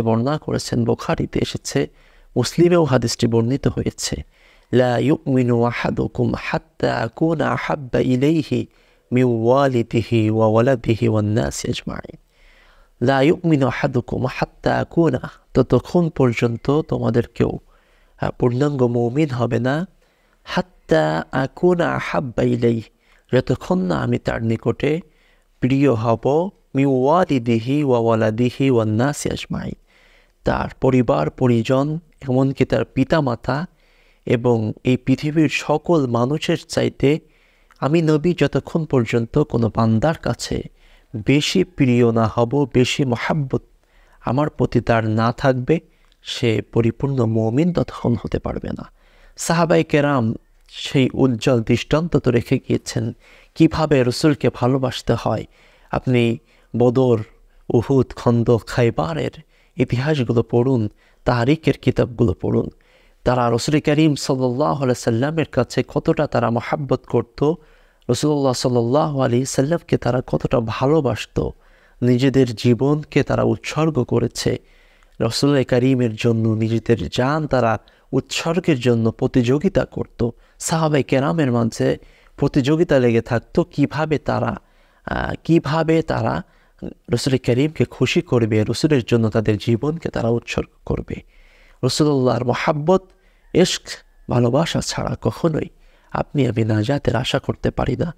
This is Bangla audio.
হাদিসটি বর্ণনা করেছেন বোখারিতে এসেছে মুসলিমেও হাদিসটি বর্ণিত হয়েছে ততক্ষণ পর্যন্ত তোমাদের কেউ পূর্ণাঙ্গ মৌমিন হবে না হাত্তা আকুনা আহাব্বা ইলাই যতক্ষণ না আমি তার নিকটে প্রিয় হব মিওয়ালিদিহি ওয়াওয়ালাদিহি ওয়ান্নাসি আজমাইন তার পরিবার পরিজন এমনকি তার পিতামাতা এবং এই পৃথিবীর সকল মানুষের চাইতে আমি নবী যতক্ষণ পর্যন্ত কোনো বান্দার কাছে বেশি প্রিয় না হব বেশি মহাব্বত আমার প্রতি তার না থাকবে সে পরিপূর্ণ মমিন ততক্ষণ হতে পারবে না সাহাবাই কেরাম সেই উজ্জ্বল দৃষ্টান্ত তো রেখে গিয়েছেন কিভাবে রসুলকে ভালোবাসতে হয় আপনি বদর উহুদ খন্দ খাইবারের ইতিহাসগুলো পড়ুন তারিখের কিতাবগুলো পড়ুন তারা রসুল করিম সাল্লাহ সাল্লামের কাছে কতটা তারা মহাব্বত করত রসুল্লাহ সাল্লাহ আলী সাল্লামকে তারা কতটা ভালোবাসত নিজেদের জীবনকে তারা উৎসর্গ করেছে রসুল করিমের জন্য নিজেদের যান তারা উৎসর্গের জন্য প্রতিযোগিতা করত সাহাবে কেরামের মাঝে প্রতিযোগিতা লেগে থাকতো কিভাবে তারা কিভাবে তারা রসুল করিমকে খুশি করবে রসুলের জন্য তাদের জীবনকে তারা উৎসর্গ করবে রসুল্লাহর মোহাব্বত এশক ভালোবাসা ছাড়া কখনোই আপনি আমি না জাতের আশা করতে পারি না